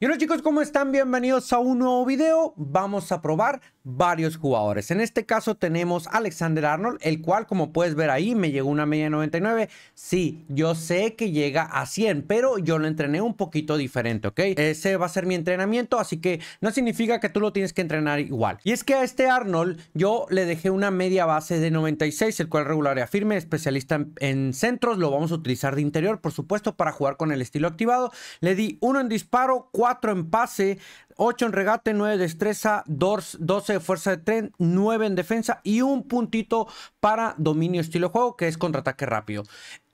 Y bueno chicos, ¿cómo están? Bienvenidos a un nuevo video. Vamos a probar varios jugadores. En este caso tenemos Alexander Arnold, el cual como puedes ver ahí me llegó una media 99. Sí, yo sé que llega a 100, pero yo lo entrené un poquito diferente, ¿ok? Ese va a ser mi entrenamiento, así que no significa que tú lo tienes que entrenar igual. Y es que a este Arnold yo le dejé una media base de 96, el cual regular firme especialista en, centros, lo vamos a utilizar de interior, por supuesto, para jugar con el estilo activado. Le di uno en disparo, 4 en pase, 8 en regate, 9 de destreza, 12 fuerza de tren, 9 en defensa y un puntito para dominio estilo juego, que es contraataque rápido.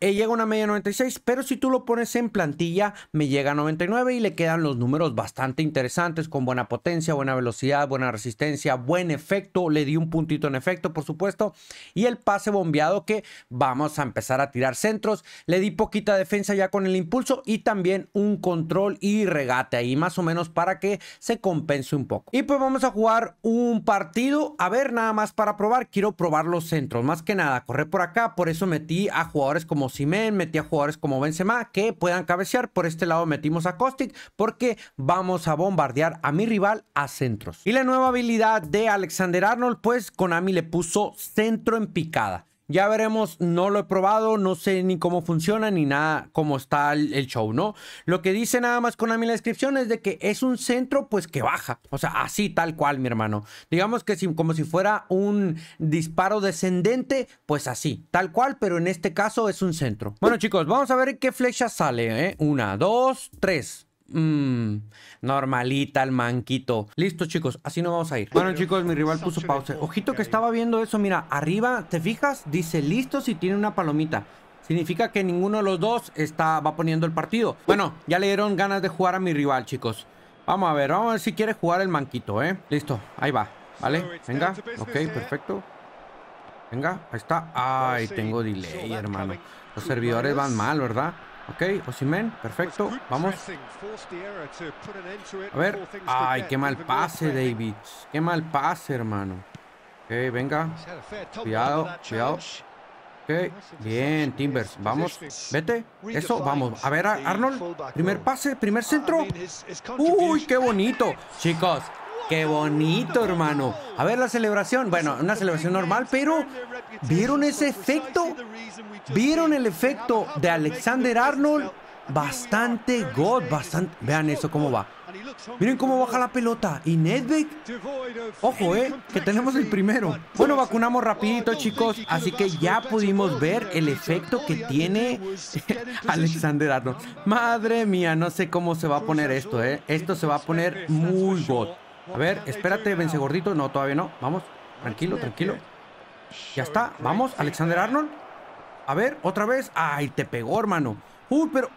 Eh, llega una media 96, pero si tú lo pones en plantilla, me llega a 99 y le quedan los números bastante interesantes, con buena potencia, buena velocidad, buena resistencia, buen efecto. Le di un puntito en efecto, por supuesto. Y el pase bombeado que vamos a empezar a tirar centros. Le di poquita defensa ya con el impulso y también un control y regate ahí, más o menos para que se compense un poco. Y pues vamos a jugar un partido, a ver, nada más para probar. Quiero probar los centros. Más que nada, correr por acá. Por eso metí a jugadores como Simen, metí a jugadores como Benzema que puedan cabecear. Por este lado metimos a Kostic porque vamos a bombardear a mi rival a centros. Y la nueva habilidad de Alexander Arnold, pues Konami le puso centro en picada. Ya veremos, no lo he probado, no sé ni cómo funciona ni nada, cómo está el, show, ¿no? Lo que dice nada más con ami la descripción es de que es un centro, pues que baja. O sea, así tal cual, mi hermano. Digamos que como si fuera un disparo descendente, pues así, tal cual, pero en este caso es un centro. Bueno, chicos, vamos a ver qué flecha sale, ¿eh? Una, dos, tres. Mmm, normalita el manquito. Listo, chicos, así no vamos a ir. Bueno, chicos, mi rival puso pausa. Ojito que estaba viendo eso, mira, arriba, ¿te fijas? Dice listo si tiene una palomita. Significa que ninguno de los dos está, va poniendo el partido. Bueno, ya le dieron ganas de jugar a mi rival, chicos. Vamos a ver, vamos a ver si quiere jugar el manquito, ¿eh? Listo, ahí va, ¿vale? Venga, ok, perfecto. Venga, ahí está. Ay, tengo delay, hermano. Los servidores van mal, ¿verdad? Ok, Osimen, perfecto, pues vamos. A ver. Ay, qué mal pase, David. Qué mal pase, hermano. Ok, venga. Cuidado, cuidado. Ok, bien, Timbers, vamos, vete, eso, vamos, a ver, Arnold, primer pase, primer centro, uy, qué bonito, chicos, qué bonito, hermano, a ver la celebración, bueno, una celebración normal, pero, ¿vieron ese efecto? ¿Vieron el efecto de Alexander Arnold? Bastante God bastante... Vean eso cómo va. Miren cómo baja la pelota. Y Nedved. Ojo, eh, que tenemos el primero. Bueno, vacunamos rapidito, chicos. Así que ya pudimos ver el efecto que tiene Alexander Arnold. Madre mía, no sé cómo se va a poner esto, eh. Esto se va a poner muy god. A ver, espérate, vence gordito. No, todavía no. Vamos, tranquilo, tranquilo. Ya está, vamos, Alexander Arnold. A ver, otra vez. Ay, te pegó, hermano. Uy, pero...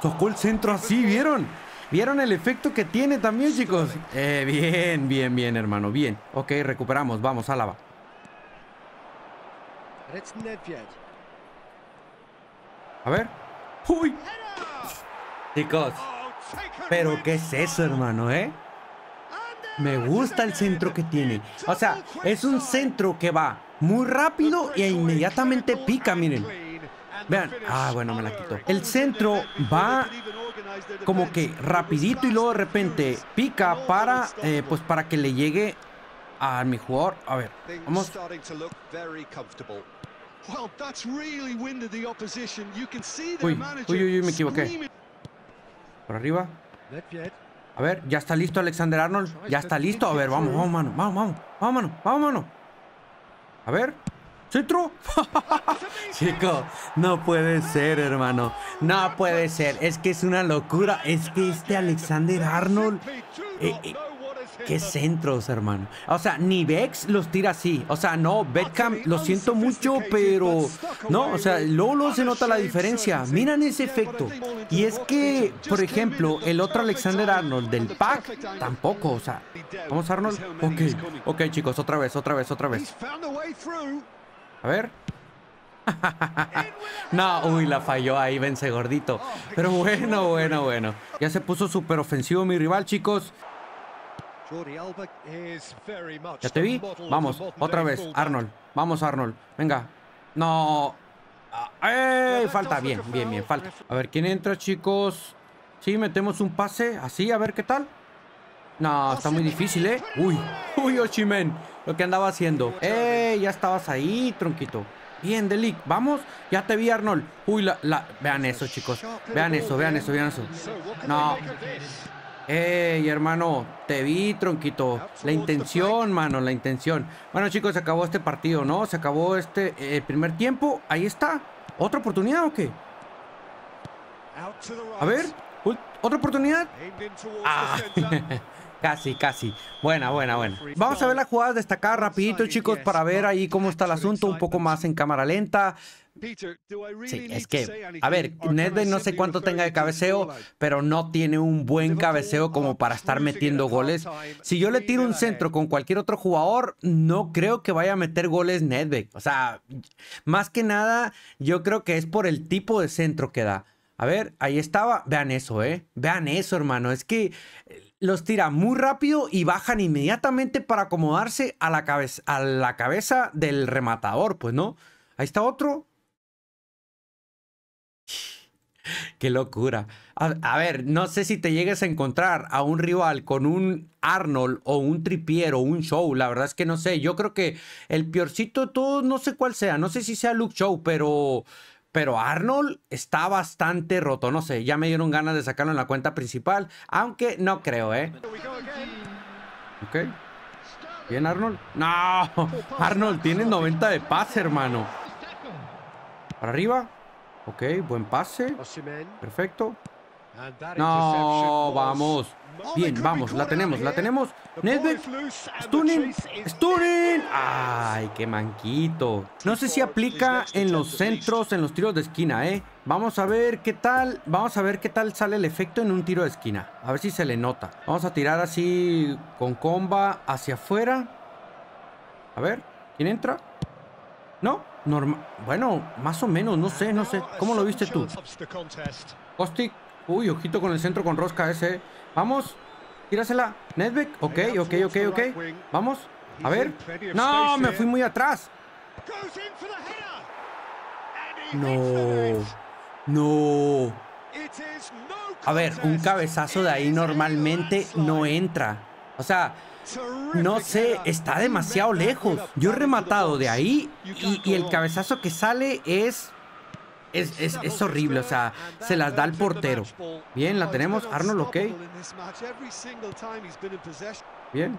Tocó el centro así, ¿vieron? ¿Vieron el efecto que tiene también, chicos? Eh, bien, bien, bien, hermano, bien. Ok, recuperamos. Vamos, Álava. A ver. ¡Uy! Chicos, pero ¿qué es eso, hermano, eh? Me gusta el centro que tiene. O sea, es un centro que va muy rápido e inmediatamente pica, miren. Vean, ah, bueno, me la quito El centro va como que rapidito y luego de repente pica para, eh, pues para que le llegue a mi jugador. A ver, vamos. Uy, uy, uy, me equivoqué. Por arriba. A ver, ya está listo Alexander Arnold. Ya está listo. A ver, vamos, vamos, mano. Vamos, vamos, vamos, mano. Vamos, mano. A ver. ¡Centro! Chico, no puede ser, hermano. No puede ser. Es que es una locura. Es que este Alexander Arnold... Eh, eh, Qué centros, hermano. O sea, ni Bex los tira así. O sea, no, Betcam, lo siento mucho, pero no, o sea, Lolo se nota la diferencia. Miran ese efecto. Y es que, por ejemplo, el otro Alexander Arnold del pack tampoco. O sea, vamos, Arnold. Ok, ok, chicos, otra vez, otra vez, otra vez. A ver. no, uy, la falló ahí, vence gordito. Oh, pero bueno, bueno, bueno. Ya se puso súper ofensivo mi rival, chicos. Ya te vi. Vamos, otra vez, Arnold. Vamos, Arnold. Venga. No. Ah, ¡Eh! Falta. Bien, bien, bien. Falta. A ver, ¿quién entra, chicos? Sí, metemos un pase así, a ver qué tal. No, está muy difícil, ¿eh? Uy, uy, Oshimen. Lo que andaba haciendo. ¡Eh! Ya estabas ahí, tronquito. Bien, Delic, vamos. Ya te vi, Arnold. Uy, la, la... Vean eso, chicos. Vean eso, vean eso, vean eso. No. Hey, hermano, te vi, tronquito. La intención, mano, la intención. Bueno, chicos, se acabó este partido, ¿no? Se acabó este eh, primer tiempo. Ahí está. ¿Otra oportunidad o qué? A ver, ¿otra oportunidad? Ah, casi, casi. Buena, buena, buena. Vamos a ver las jugadas destacadas rapidito, chicos, para ver ahí cómo está el asunto un poco más en cámara lenta. Sí, es que, a ver, Nedbeck no sé cuánto tenga de cabeceo, pero no tiene un buen cabeceo como para estar metiendo goles. Si yo le tiro un centro con cualquier otro jugador, no creo que vaya a meter goles Nedved. O sea, más que nada, yo creo que es por el tipo de centro que da. A ver, ahí estaba. Vean eso, ¿eh? Vean eso, hermano. Es que eh, los tira muy rápido y bajan inmediatamente para acomodarse a la, cabeza, a la cabeza del rematador, pues, ¿no? Ahí está otro. Qué locura. A, ver, no sé si te llegues a encontrar a un rival con un Arnold o un Tripiero o un Show. La verdad es que no sé. Yo creo que el peorcito de todos, no sé cuál sea. No sé si sea Luke Show, pero, pero Arnold está bastante roto. No sé, ya me dieron ganas de sacarlo en la cuenta principal. Aunque no creo, ¿eh? Ok. Bien, Arnold. No, Arnold tiene 90 de pase, hermano. Para arriba. Ok, buen pase. Perfecto. No, vamos. Bien, vamos, la tenemos, la tenemos. Nedved, Stunning, Stunning. Ay, qué manquito. No sé si aplica en los centros, en los tiros de esquina, ¿eh? Vamos a ver qué tal, vamos a ver qué tal sale el efecto en un tiro de esquina. A ver si se le nota. Vamos a tirar así con comba hacia afuera. A ver, ¿quién entra? ¿No? Bueno, más o menos, no sé, no sé. ¿Cómo lo viste tú? Kostik Uy, ojito con el centro con rosca ese. Vamos. Tírasela. netback Ok, ok, ok, ok. Vamos. A ver. No, me fui muy atrás. No. No. A ver, un cabezazo de ahí normalmente no entra. O sea, no sé, está demasiado lejos. Yo he rematado de ahí y, el cabezazo que sale es es, horrible, o sea, se las da el portero. Bien, la tenemos, Arnold, ok. Bien.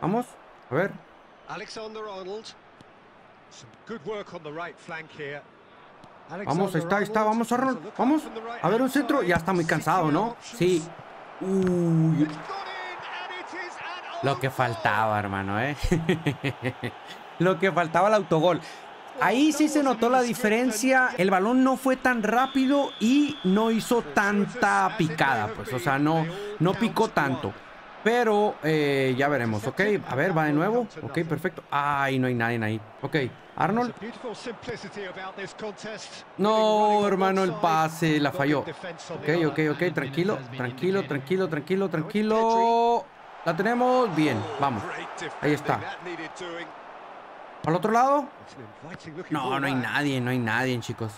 vamos, a ver. Vamos, está, ahí está, vamos Arnold, vamos. A ver un centro, ya está muy cansado, ¿no? Sí. Uy. Lo que faltaba, hermano, ¿eh? Lo que faltaba el autogol. Ahí sí se notó la diferencia. El balón no fue tan rápido y no hizo tanta picada, pues. O sea, no, no picó tanto. Pero eh, ya veremos, ¿ok? A ver, va de nuevo. Ok, perfecto. Ay, no hay nadie ahí. Ok, Arnold. No, hermano, el pase la falló. Ok, ok, ok, tranquilo, tranquilo, tranquilo, tranquilo, tranquilo. La tenemos bien, vamos. Ahí está. ¿Al otro lado? No, no hay nadie, no hay nadie, chicos.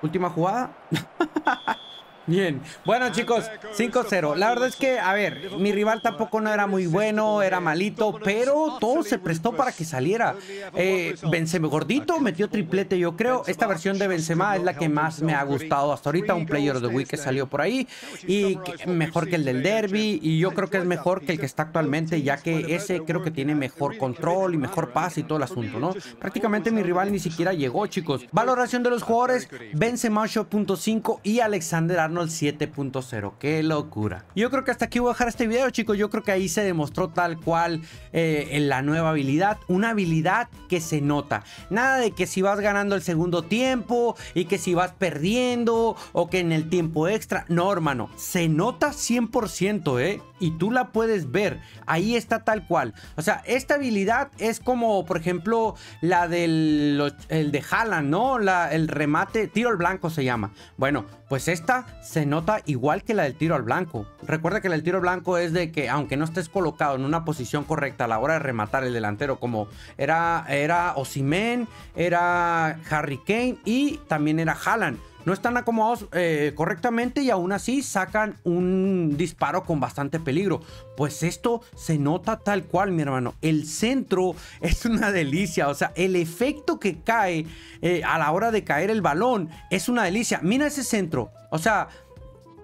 Última jugada. Bien, bueno chicos, 5-0. La verdad es que, a ver, mi rival tampoco no era muy bueno, era malito, pero todo se prestó para que saliera. Eh, Benzema gordito, metió triplete yo creo. Esta versión de Benzema es la que más me ha gustado hasta ahorita, un player of the week que salió por ahí, y mejor que el del derby, y yo creo que es mejor que el que está actualmente, ya que ese creo que tiene mejor control y mejor pase y todo el asunto, ¿no? Prácticamente mi rival ni siquiera llegó, chicos. Valoración de los jugadores, Benzema 8.5 y Alexander Arnold el 7.0. ¡Qué locura! Yo creo que hasta aquí voy a dejar este video, chicos. Yo creo que ahí se demostró tal cual eh, en la nueva habilidad. Una habilidad que se nota. Nada de que si vas ganando el segundo tiempo y que si vas perdiendo o que en el tiempo extra. No, hermano. Se nota 100%, ¿eh? Y tú la puedes ver. Ahí está tal cual. O sea, esta habilidad es como, por ejemplo, la del el de Haaland, ¿no? el remate, tiro al blanco se llama. Bueno, pues esta se nota igual que la del tiro al blanco. Recuerda que la del tiro al blanco es de que aunque no estés colocado en una posición correcta a la hora de rematar el delantero, como era, era Osimen, era Harry Kane y también era Haaland no están acomodados eh, correctamente y aún así sacan un disparo con bastante peligro. Pues esto se nota tal cual, mi hermano. El centro es una delicia, o sea, el efecto que cae eh, a la hora de caer el balón es una delicia. Mira ese centro, o sea,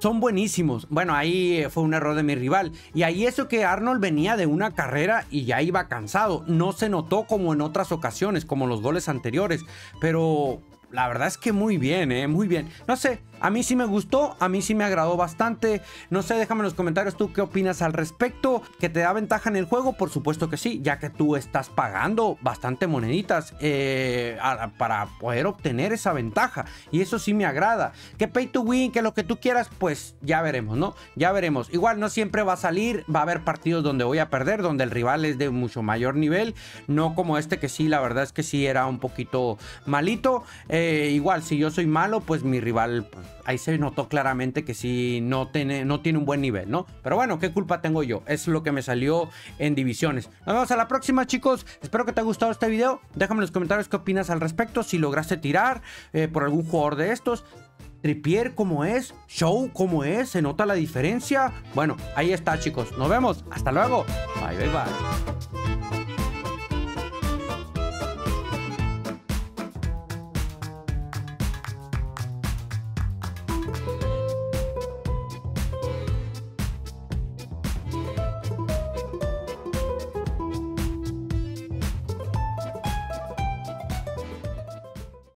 son buenísimos. Bueno, ahí eh, fue un error de mi rival. Y ahí eso que Arnold venía de una carrera y ya iba cansado. No se notó como en otras ocasiones, como los goles anteriores. Pero la verdad es que muy bien, ¿eh? Muy bien. No sé, a mí sí me gustó, a mí sí me agradó bastante. No sé, déjame en los comentarios tú qué opinas al respecto. ¿Que te da ventaja en el juego? Por supuesto que sí, ya que tú estás pagando bastante moneditas eh, para poder obtener esa ventaja. Y eso sí me agrada. Que pay to win, que lo que tú quieras, pues ya veremos, ¿no? Ya veremos. Igual no siempre va a salir, va a haber partidos donde voy a perder, donde el rival es de mucho mayor nivel. No como este que sí, la verdad es que sí era un poquito malito. Eh, igual, si yo soy malo, pues mi rival... Pues, ahí se notó claramente que sí no tiene, no tiene un buen nivel, ¿no? Pero bueno, ¿qué culpa tengo yo? Es lo que me salió en divisiones. Nos vemos a la próxima, chicos. Espero que te haya gustado este video. Déjame en los comentarios qué opinas al respecto. Si lograste tirar eh, por algún jugador de estos. Tripier como es, Show como es, se nota la diferencia. Bueno, ahí está chicos, nos vemos, hasta luego, bye bye bye.